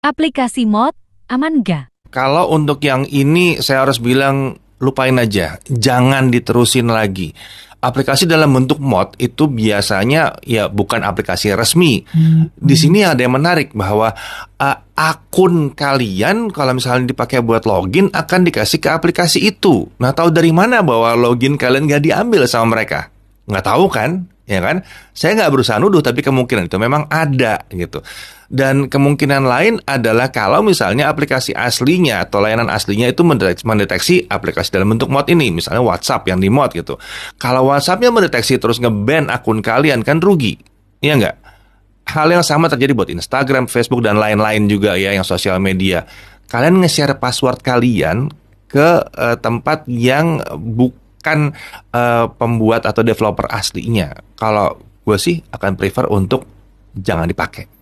Aplikasi mod aman gak? Kalau untuk yang ini saya harus bilang lupain aja, jangan diterusin lagi. Aplikasi dalam bentuk mod itu biasanya ya bukan aplikasi resmi. Hmm. Di sini ada yang menarik bahwa uh, akun kalian kalau misalnya dipakai buat login akan dikasih ke aplikasi itu. Nah, tahu dari mana bahwa login kalian gak diambil sama mereka? nggak tahu kan ya kan saya nggak berusaha nuduh tapi kemungkinan itu memang ada gitu dan kemungkinan lain adalah kalau misalnya aplikasi aslinya atau layanan aslinya itu mendeteksi aplikasi dalam bentuk mod ini misalnya WhatsApp yang di mod gitu kalau WhatsAppnya mendeteksi terus ngeban akun kalian kan rugi ya nggak hal yang sama terjadi buat Instagram Facebook dan lain-lain juga ya yang sosial media kalian nge-share password kalian ke uh, tempat yang buk kan uh, pembuat atau developer aslinya. Kalau gue sih akan prefer untuk jangan dipakai.